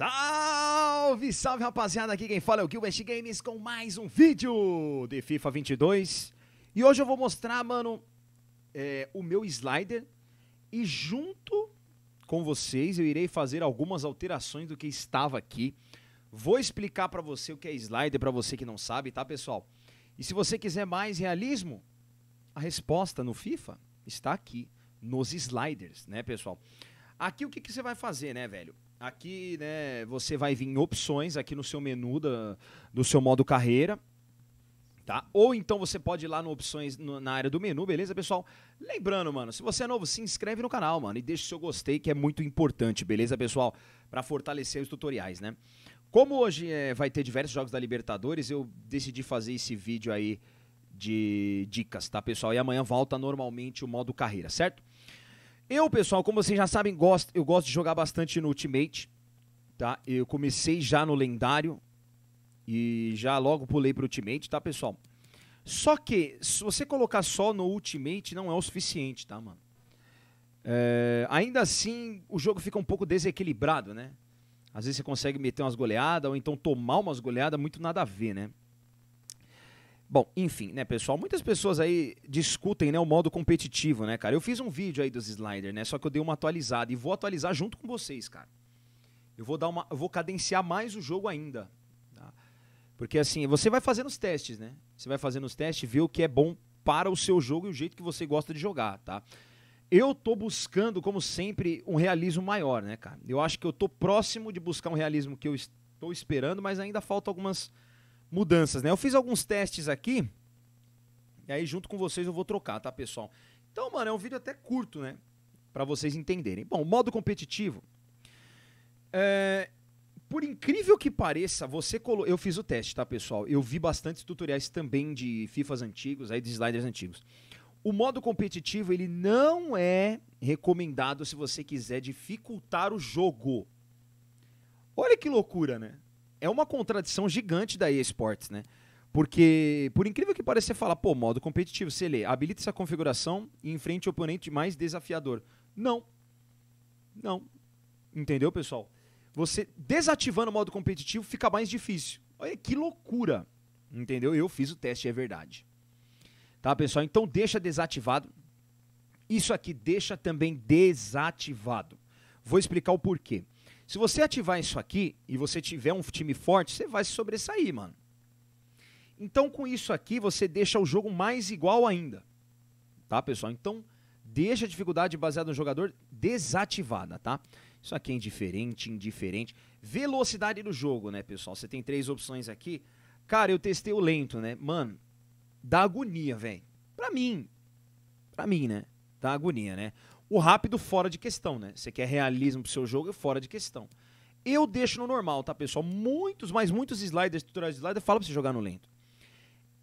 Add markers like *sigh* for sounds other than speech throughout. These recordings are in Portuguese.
Salve, salve rapaziada, aqui quem fala é o Gilbert Games com mais um vídeo de FIFA 22 E hoje eu vou mostrar, mano, é, o meu slider E junto com vocês eu irei fazer algumas alterações do que estava aqui Vou explicar pra você o que é slider, pra você que não sabe, tá pessoal? E se você quiser mais realismo, a resposta no FIFA está aqui, nos sliders, né pessoal? Aqui o que, que você vai fazer, né velho? Aqui, né, você vai vir em opções aqui no seu menu da, do seu modo carreira. Tá? Ou então você pode ir lá no opções no, na área do menu, beleza, pessoal? Lembrando, mano, se você é novo, se inscreve no canal, mano, e deixa o seu gostei, que é muito importante, beleza, pessoal? Para fortalecer os tutoriais, né? Como hoje é, vai ter diversos jogos da Libertadores, eu decidi fazer esse vídeo aí de dicas, tá, pessoal? E amanhã volta normalmente o modo carreira, certo? Eu, pessoal, como vocês já sabem, gosto, eu gosto de jogar bastante no Ultimate, tá? Eu comecei já no lendário e já logo pulei pro Ultimate, tá, pessoal? Só que se você colocar só no Ultimate não é o suficiente, tá, mano? É, ainda assim, o jogo fica um pouco desequilibrado, né? Às vezes você consegue meter umas goleadas ou então tomar umas goleadas, muito nada a ver, né? Bom, enfim, né, pessoal? Muitas pessoas aí discutem né, o modo competitivo, né, cara? Eu fiz um vídeo aí dos sliders, né? Só que eu dei uma atualizada e vou atualizar junto com vocês, cara. Eu vou dar uma. Eu vou cadenciar mais o jogo ainda. Tá? Porque assim, você vai fazendo os testes, né? Você vai fazendo os testes, ver o que é bom para o seu jogo e o jeito que você gosta de jogar, tá? Eu tô buscando, como sempre, um realismo maior, né, cara? Eu acho que eu tô próximo de buscar um realismo que eu estou esperando, mas ainda falta algumas mudanças, né? Eu fiz alguns testes aqui, e aí junto com vocês eu vou trocar, tá, pessoal? Então, mano, é um vídeo até curto, né? Para vocês entenderem. Bom, modo competitivo. É, por incrível que pareça, você colo... eu fiz o teste, tá, pessoal? Eu vi bastantes tutoriais também de FIFAs antigos, aí de sliders antigos. O modo competitivo, ele não é recomendado se você quiser dificultar o jogo. Olha que loucura, né? é uma contradição gigante da eSports, né? Porque, por incrível que pareça, você fala, pô, modo competitivo, você lê, habilita essa configuração e enfrente o oponente mais desafiador. Não. Não. Entendeu, pessoal? Você desativando o modo competitivo fica mais difícil. Olha que loucura. Entendeu? Eu fiz o teste, é verdade. Tá, pessoal? Então deixa desativado. Isso aqui deixa também desativado. Vou explicar o porquê. Se você ativar isso aqui e você tiver um time forte, você vai se sobressair, mano. Então, com isso aqui, você deixa o jogo mais igual ainda. Tá, pessoal? Então, deixa a dificuldade baseada no jogador desativada, tá? Isso aqui é indiferente, indiferente. Velocidade do jogo, né, pessoal? Você tem três opções aqui. Cara, eu testei o lento, né? Mano, dá agonia, velho. Pra mim. Pra mim, né? Dá agonia, né? O rápido fora de questão, né? Você quer realismo pro seu jogo, é fora de questão. Eu deixo no normal, tá, pessoal? Muitos, mas muitos sliders, tutoriais de slider, falam pra você jogar no lento.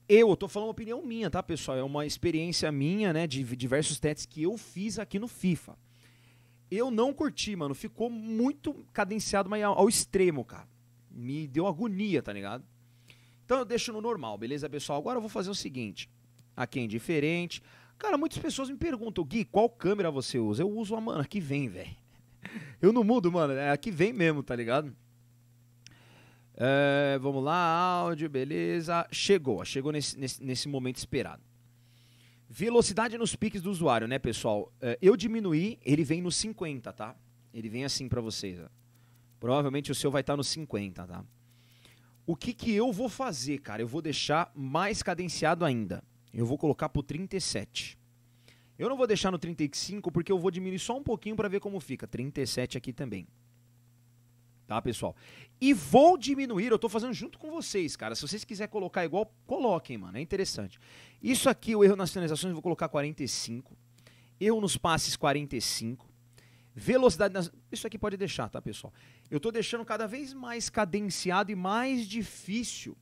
Eu, eu tô falando uma opinião minha, tá, pessoal? É uma experiência minha, né, de diversos testes que eu fiz aqui no FIFA. Eu não curti, mano. Ficou muito cadenciado, mas ao extremo, cara. Me deu agonia, tá ligado? Então eu deixo no normal, beleza, pessoal? Agora eu vou fazer o seguinte. Aqui é indiferente. Cara, muitas pessoas me perguntam, Gui, qual câmera você usa? Eu uso a, mano, que vem, velho. *laughs* Eu não mudo, mano, é a que vem mesmo, tá ligado? É, vamos lá, áudio, beleza. Chegou, chegou nesse, nesse, nesse momento esperado. Velocidade nos piques do usuário, né, pessoal? Eh, eu diminuí, ele vem no 50, tá? Ele vem assim para vocês. Ó. Provavelmente o seu vai estar tá no 50, tá? O que, que eu vou fazer, cara? Eu vou deixar mais cadenciado ainda. Eu vou colocar pro 37. Eu não vou deixar no 35 porque eu vou diminuir só um pouquinho para ver como fica. 37 aqui também. Tá, pessoal? E vou diminuir, eu tô fazendo junto com vocês, cara. Se vocês quiserem colocar igual, coloquem, mano. É interessante. Isso aqui, o erro nas finalizações, eu vou colocar 45. Erro nos passes, 45. Velocidade nas... Isso aqui pode deixar, tá, pessoal? Eu tô deixando cada vez mais cadenciado e mais difícil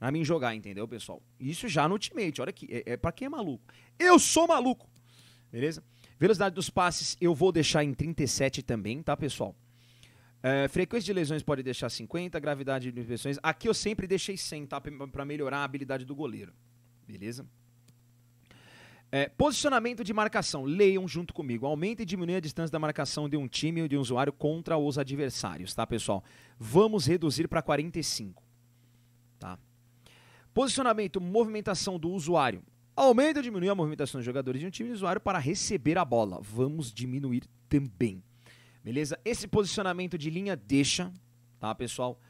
pra mim jogar, entendeu, pessoal? Isso já no ultimate, olha aqui, é, é pra quem é maluco. Eu sou maluco, beleza? Velocidade dos passes eu vou deixar em 37 também, tá, pessoal? É, frequência de lesões pode deixar 50, gravidade de lesões. Aqui eu sempre deixei 100, tá? Pra melhorar a habilidade do goleiro, beleza? É, posicionamento de marcação. Leiam junto comigo. Aumenta e diminui a distância da marcação de um time ou de um usuário contra os adversários, tá, pessoal? Vamos reduzir para 45, tá? Posicionamento, movimentação do usuário. Aumenta ou diminui a movimentação dos jogadores de um time de usuário para receber a bola. Vamos diminuir também. Beleza? Esse posicionamento de linha deixa, tá, pessoal?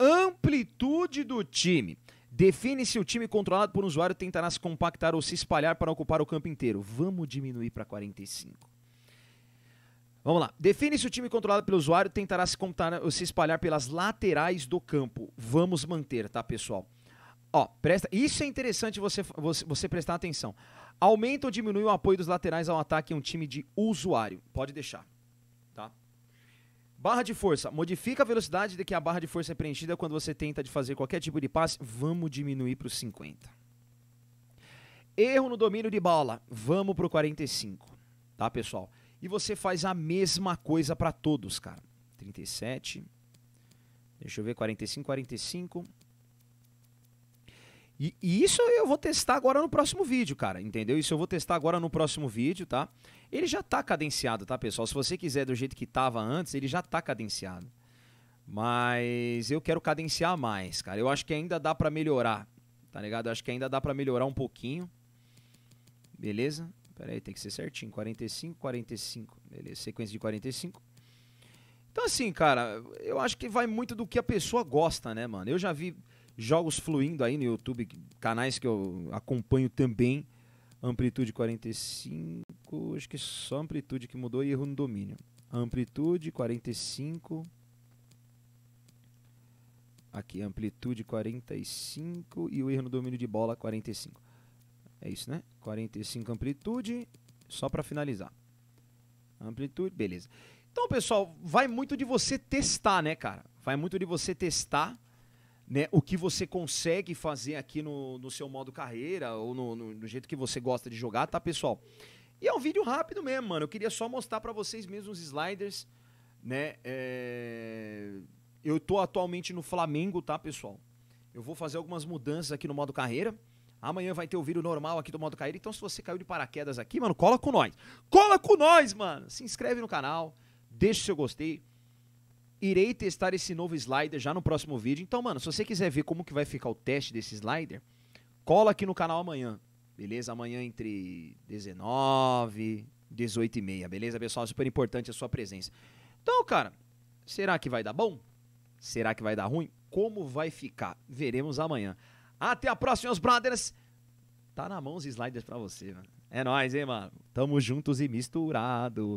Amplitude do time. Define se o time controlado por um usuário tentará se compactar ou se espalhar para ocupar o campo inteiro. Vamos diminuir para 45. Vamos lá. Define se o time controlado pelo usuário tentará se, ou se espalhar pelas laterais do campo. Vamos manter, tá, pessoal? Ó, presta, isso é interessante você, você, você prestar atenção. Aumenta ou diminui o apoio dos laterais ao ataque em um time de usuário. Pode deixar. Tá? Barra de força. Modifica a velocidade de que a barra de força é preenchida quando você tenta de fazer qualquer tipo de passe. Vamos diminuir para os 50. Erro no domínio de bola. Vamos para o 45. Tá, pessoal? E você faz a mesma coisa para todos, cara. 37. Deixa eu ver. 45, 45. E, e, isso eu vou testar agora no próximo vídeo, cara, entendeu? Isso eu vou testar agora no próximo vídeo, tá? Ele já tá cadenciado, tá, pessoal? Se você quiser do jeito que tava antes, ele já tá cadenciado. Mas eu quero cadenciar mais, cara. Eu acho que ainda dá para melhorar, tá ligado? Eu acho que ainda dá para melhorar um pouquinho. Beleza? Pera aí, tem que ser certinho. 45, 45. Beleza, sequência de 45. Então assim, cara, eu acho que vai muito do que a pessoa gosta, né, mano? Eu já vi jogos fluindo aí no YouTube, canais que eu acompanho também. Amplitude 45, acho que é só amplitude que mudou e erro no domínio. Amplitude 45. Aqui, amplitude 45 e o erro no domínio de bola 45. É isso, né? 45 amplitude, só para finalizar. Amplitude, beleza. Então, pessoal, vai muito de você testar, né, cara? Vai muito de você testar né, o que você consegue fazer aqui no, no seu modo carreira ou no, no, no, jeito que você gosta de jogar, tá, pessoal? E é um vídeo rápido mesmo, mano. Eu queria só mostrar para vocês mesmo os sliders, né? É... Eu tô atualmente no Flamengo, tá, pessoal? Eu vou fazer algumas mudanças aqui no modo carreira. Amanhã vai ter o vídeo normal aqui do modo carreira. Então, se você caiu de paraquedas aqui, mano, cola com nós. Cola com nós, mano. Se inscreve no canal, deixa o seu gostei. Irei testar esse novo slider já no próximo vídeo. Então, mano, se você quiser ver como que vai ficar o teste desse slider, cola aqui no canal amanhã, beleza? Amanhã entre 19, 18 e meia, beleza, pessoal? Super importante a sua presença. Então, cara, será que vai dar bom? Será que vai dar ruim? Como vai ficar? Veremos amanhã. Até a próxima, meus brothers. Tá na mão os sliders pra você, mano. É nóis, hein, mano? Tamo juntos e misturados